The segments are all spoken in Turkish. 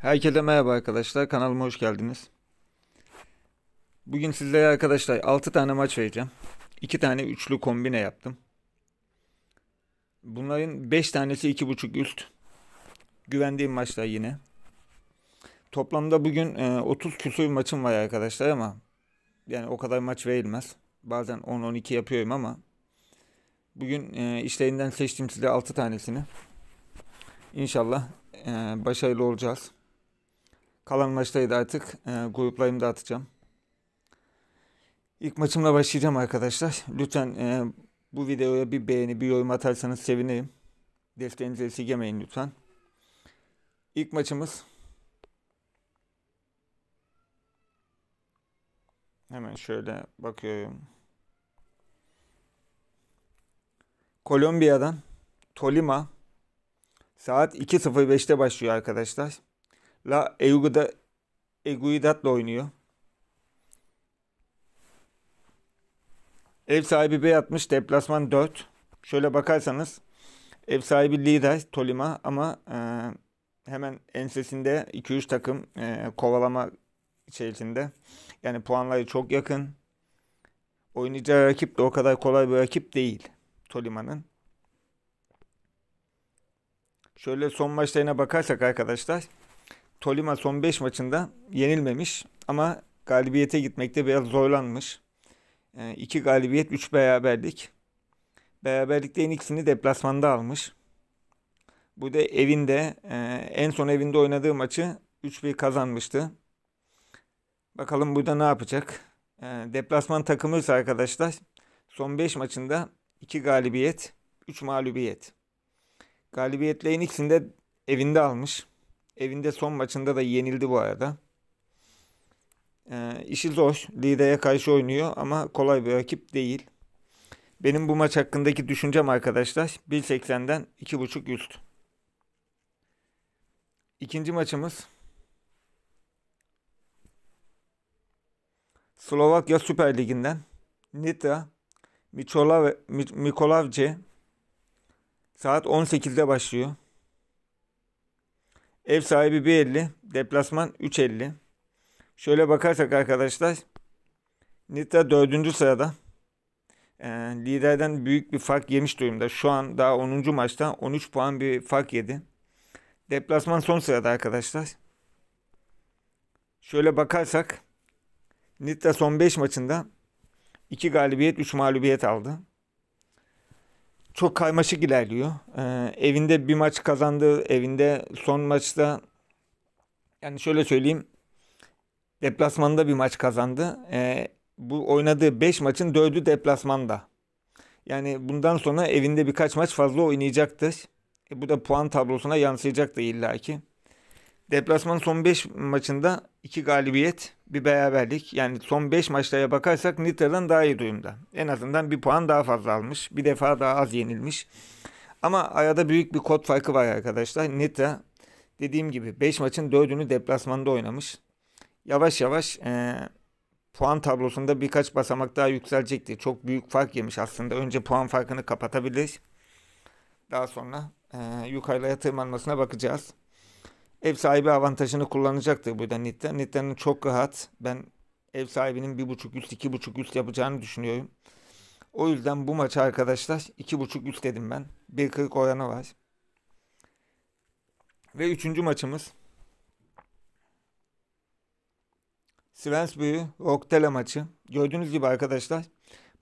Herkese merhaba arkadaşlar. Kanalıma hoş geldiniz. Bugün sizlere arkadaşlar 6 tane maç vereceğim. 2 tane üçlü kombine yaptım. Bunların 5 tanesi 2.5 üst. Güvendiğim maçlar yine. Toplamda bugün 30 e, küsur maçım var arkadaşlar ama yani o kadar maç verilmez. Bazen 10-12 yapıyorum ama bugün e, işlerinden seçtim size 6 tanesini. İnşallah e, başarılı olacağız. Kalan maçtaydı artık. E, da atacağım. İlk maçımla başlayacağım arkadaşlar. Lütfen e, bu videoya bir beğeni, bir yorum atarsanız sevinirim. Desteğinizi esirgemeyin lütfen. İlk maçımız Hemen şöyle bakıyorum. Kolombiya'dan Tolima saat 2.05'te başlıyor arkadaşlar. La Eguida, Eguidat'la oynuyor. Ev sahibi B atmış. Deplasman 4. Şöyle bakarsanız ev sahibi lider Tolima ama e, hemen ensesinde 2-3 takım e, kovalama içerisinde. Yani puanları çok yakın. Oynayacağı rakip de o kadar kolay bir rakip değil Tolima'nın. Şöyle son maçlarına bakarsak arkadaşlar. Tolima son 5 maçında yenilmemiş ama galibiyete gitmekte biraz zorlanmış. E, iki galibiyet, 3 beraberlik. Beraberliklerin ikisini deplasmanda almış. Bu da evinde, e, en son evinde oynadığı maçı 3-1 kazanmıştı. Bakalım burada ne yapacak? E, deplasman takımıysa arkadaşlar son 5 maçında 2 galibiyet, 3 mağlubiyet. Galibiyetlerin ikisini de evinde almış. Evinde son maçında da yenildi bu arada. E, işi zor. Lidere karşı oynuyor ama kolay bir rakip değil. Benim bu maç hakkındaki düşüncem arkadaşlar 1.80'den 2.5 üst. İkinci maçımız Slovakya Süper Ligi'nden Nitra Mikolavce saat 18'de başlıyor. Ev sahibi 1.50. Deplasman 3.50. Şöyle bakarsak arkadaşlar. Nitra 4. sırada. E, liderden büyük bir fark yemiş durumda. Şu an daha 10. maçta 13 puan bir fark yedi. Deplasman son sırada arkadaşlar. Şöyle bakarsak Nitra son 5 maçında 2 galibiyet 3 mağlubiyet aldı çok kaymaşık ilerliyor. Ee, evinde bir maç kazandı. Evinde son maçta yani şöyle söyleyeyim. Deplasmanda bir maç kazandı. Ee, bu oynadığı 5 maçın 4'ü deplasmanda. Yani bundan sonra evinde birkaç maç fazla oynayacaktır. E, bu da puan tablosuna yansıyacaktır illaki. Deplasman son 5 maçında 2 galibiyet, bir beraberlik. Yani son 5 maçlara bakarsak Nita'dan daha iyi durumda. En azından bir puan daha fazla almış. Bir defa daha az yenilmiş. Ama arada büyük bir kod farkı var arkadaşlar. Nita dediğim gibi 5 maçın 4'ünü deplasmanda oynamış. Yavaş yavaş e, puan tablosunda birkaç basamak daha yükselecektir. Çok büyük fark yemiş aslında. Önce puan farkını kapatabilir. Daha sonra e, yukarıya tırmanmasına bakacağız ev sahibi avantajını kullanacaktır burada Nitten. Nitten'in çok rahat. Ben ev sahibinin bir buçuk üst iki buçuk üst yapacağını düşünüyorum. O yüzden bu maçı arkadaşlar iki buçuk üst dedim ben. 1.40 oranı var. Ve üçüncü maçımız. Svensbury Roktele maçı. Gördüğünüz gibi arkadaşlar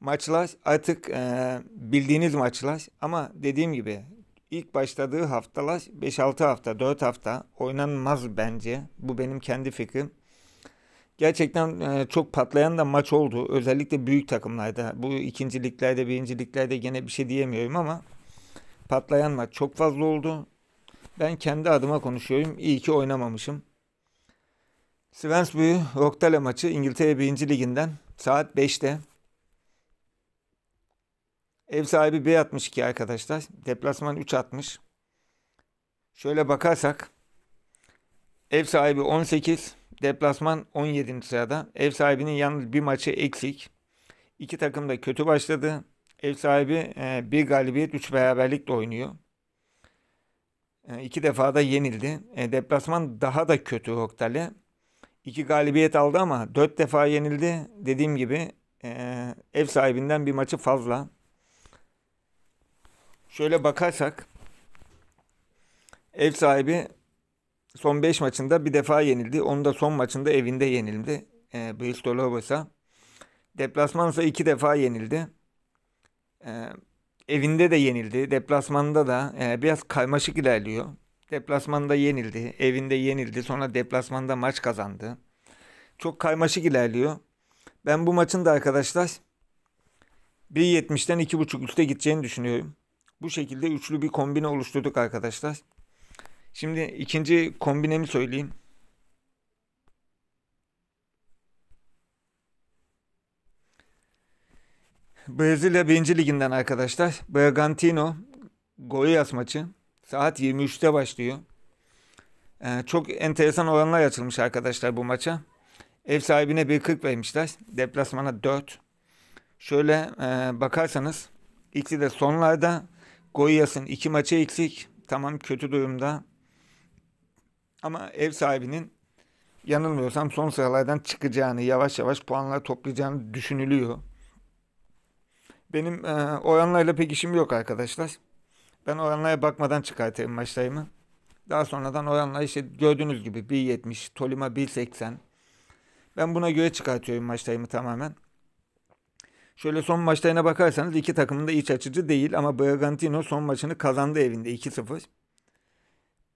maçlar artık e, bildiğiniz maçlar ama dediğim gibi ilk başladığı haftalar 5-6 hafta, 4 hafta oynanmaz bence. Bu benim kendi fikrim. Gerçekten e, çok patlayan da maç oldu. Özellikle büyük takımlarda. Bu ikinciliklerde, birinciliklerde gene bir şey diyemiyorum ama patlayan maç çok fazla oldu. Ben kendi adıma konuşuyorum. İyi ki oynamamışım. Svensby Rochdale maçı İngiltere 1. Liginden saat 5'te Ev sahibi B atmış arkadaşlar. Deplasman 3 Şöyle bakarsak ev sahibi 18, deplasman 17. sırada. Ev sahibinin yalnız bir maçı eksik. İki takım da kötü başladı. Ev sahibi e, bir galibiyet 3 beraberlikle oynuyor. E, iki defa da yenildi. E, deplasman daha da kötü Hoktale. İki galibiyet aldı ama dört defa yenildi. Dediğim gibi ev sahibinden bir maçı fazla şöyle bakarsak ev sahibi son 5 maçında bir defa yenildi. Onu da son maçında evinde yenildi. E, Bristol Rovers'a. Deplasman ise 2 defa yenildi. E, evinde de yenildi. Deplasmanda da e, biraz karmaşık ilerliyor. Deplasmanda yenildi. Evinde yenildi. Sonra deplasmanda maç kazandı. Çok karmaşık ilerliyor. Ben bu maçın da arkadaşlar 1.70'den 2.5 üste gideceğini düşünüyorum. Bu şekilde üçlü bir kombine oluşturduk arkadaşlar. Şimdi ikinci kombinemi söyleyeyim. Brezilya 1. Liginden arkadaşlar. Bragantino Goyas maçı saat 23'te başlıyor. Ee, çok enteresan oranlar açılmış arkadaşlar bu maça. Ev sahibine 1.40 vermişler. Deplasmana 4. Şöyle e, bakarsanız ikisi de sonlarda Goyas'ın iki maçı eksik. Tamam kötü durumda. Ama ev sahibinin yanılmıyorsam son sıralardan çıkacağını, yavaş yavaş puanlar toplayacağını düşünülüyor. Benim e, oranlarla pek işim yok arkadaşlar. Ben oranlara bakmadan çıkartırım maçlarımı. Daha sonradan oranlar işte gördüğünüz gibi 1.70, Tolima 1.80. Ben buna göre çıkartıyorum maçlarımı tamamen. Şöyle son maçlarına bakarsanız iki takımın da iç açıcı değil ama Bragantino son maçını kazandı evinde 2-0.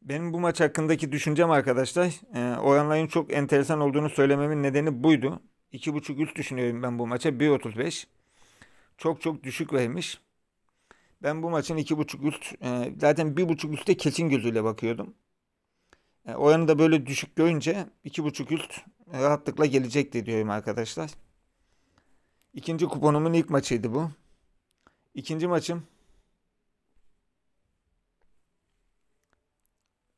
Benim bu maç hakkındaki düşüncem arkadaşlar e, oranların çok enteresan olduğunu söylememin nedeni buydu. 2.5 üst düşünüyorum ben bu maça 1.35. Çok çok düşük vermiş. Ben bu maçın 2.5 üst e, zaten 1.5 üstte kesin gözüyle bakıyordum. E, oranı da böyle düşük görünce 2.5 üst rahatlıkla gelecekti diyorum arkadaşlar. İkinci kuponumun ilk maçıydı bu. İkinci maçım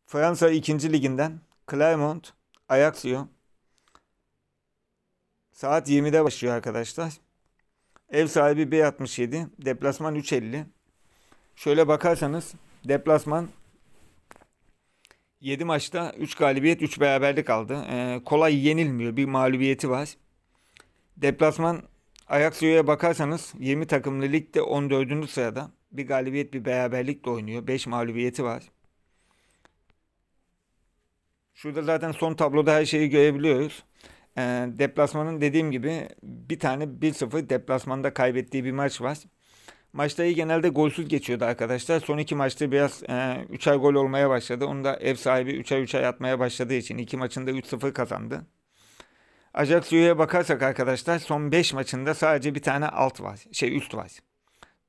Fransa 2. liginden Clermont Ajaccio saat 20'de başlıyor arkadaşlar. Ev sahibi B67. deplasman 3.50. Şöyle bakarsanız deplasman 7 maçta 3 galibiyet 3 beraberlik aldı. Ee, kolay yenilmiyor. Bir mağlubiyeti var. Deplasman Ajaxio'ya e bakarsanız 20 takımlı ligde 14. sırada. Bir galibiyet bir de oynuyor. 5 mağlubiyeti var. Şurada zaten son tabloda her şeyi görebiliyoruz. E, deplasmanın dediğim gibi bir tane 1-0 deplasmanda kaybettiği bir maç var. Maçları genelde golsüz geçiyordu arkadaşlar. Son iki maçta biraz e, üçer gol olmaya başladı. Onu da ev sahibi üçer üçer yatmaya başladığı için iki maçında 3-0 kazandı. Ajaxio'ya bakarsak arkadaşlar son 5 maçında sadece bir tane alt var. Şey üst var.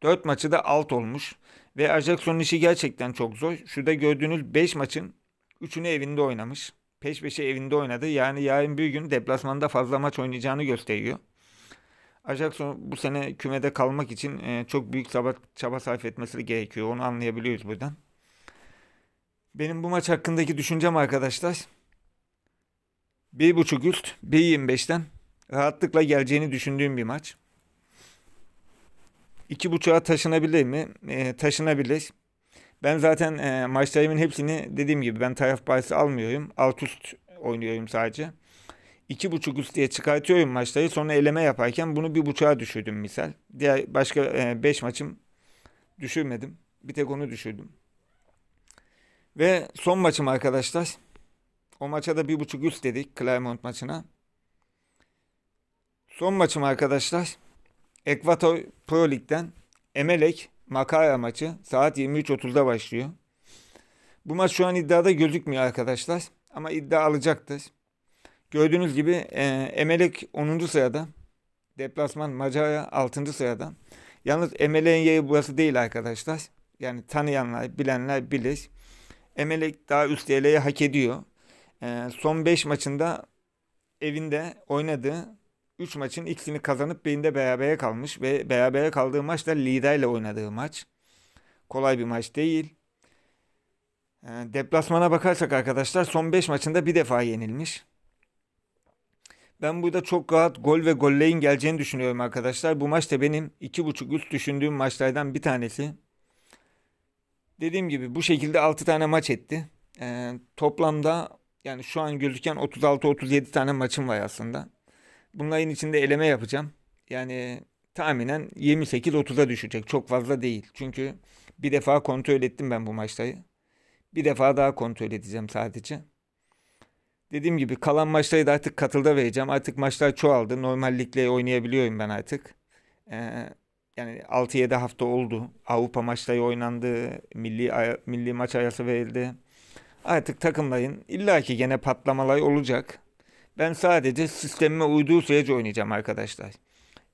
4 maçı da alt olmuş. Ve Ajaxio'nun işi gerçekten çok zor. Şurada gördüğünüz 5 maçın 3'ünü evinde oynamış. Peş peşe evinde oynadı. Yani yarın bir gün deplasmanda fazla maç oynayacağını gösteriyor. Ajax bu sene kümede kalmak için e, çok büyük çaba, çaba sarf etmesi gerekiyor. Onu anlayabiliyoruz buradan. Benim bu maç hakkındaki düşüncem arkadaşlar bir buçuk üst B25'ten rahatlıkla geleceğini düşündüğüm bir maç. İki 2.5'a taşınabilir mi? E, taşınabilir. Ben zaten e, maçlarımın hepsini dediğim gibi ben taraf bahsi almıyorum. Alt üst oynuyorum sadece. İki buçuk üst diye çıkartıyorum maçları. Sonra eleme yaparken bunu bir 1.5'a düşürdüm misal. Diğer başka 5 e, maçım düşürmedim. Bir tek onu düşürdüm. Ve son maçım arkadaşlar. O maça da bir buçuk üst dedik Claremont maçına. Son maçım arkadaşlar. Ekvator Pro Lig'den Emelek Makara maçı saat 23.30'da başlıyor. Bu maç şu an iddiada gözükmüyor arkadaşlar. Ama iddia alacaktır. Gördüğünüz gibi e, Emelek 10. sırada. Deplasman Macara 6. sırada. Yalnız Emelek'in yeri burası değil arkadaşlar. Yani tanıyanlar, bilenler bilir. Emelek daha üst yerleri hak ediyor. Ee, son 5 maçında evinde oynadığı 3 maçın ikisini kazanıp birinde berabere kalmış ve berabere kaldığı maç da liderle oynadığı maç. Kolay bir maç değil. Ee, deplasmana bakarsak arkadaşlar son 5 maçında bir defa yenilmiş. Ben burada çok rahat gol ve golleyin geleceğini düşünüyorum arkadaşlar. Bu maç da benim 2.5 üst düşündüğüm maçlardan bir tanesi. Dediğim gibi bu şekilde 6 tane maç etti. E, toplamda yani şu an gözüken 36-37 tane maçım var aslında. Bunların içinde eleme yapacağım. Yani tahminen 28-30'a düşecek. Çok fazla değil. Çünkü bir defa kontrol ettim ben bu maçları. Bir defa daha kontrol edeceğim sadece. Dediğim gibi kalan maçları da artık katılda vereceğim. Artık maçlar çoğaldı. Normallikle oynayabiliyorum ben artık. Ee, yani 6-7 hafta oldu. Avrupa maçları oynandı. Milli milli maç arası verildi. Artık takımlayın takımların ki gene patlamalar olacak. Ben sadece sistemime uyduğu sürece oynayacağım arkadaşlar.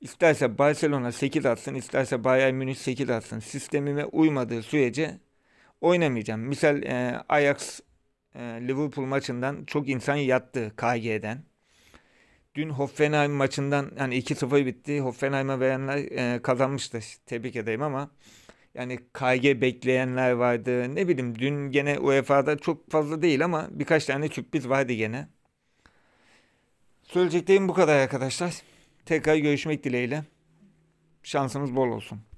İsterse Barcelona 8 atsın, isterse Bayern Münih 8 atsın. Sistemime uymadığı sürece oynamayacağım. Misal e, Ajax e, Liverpool maçından çok insan yattı KG'den. Dün Hoffenheim maçından yani 2-0 bitti. Hoffenheim'e verenler e, kazanmıştı. Tebrik edeyim ama yani KG bekleyenler vardı. Ne bileyim dün gene UEFA'da çok fazla değil ama birkaç tane sürpriz vardı gene. Söyleyeceklerim bu kadar arkadaşlar. Tekrar görüşmek dileğiyle. Şansınız bol olsun.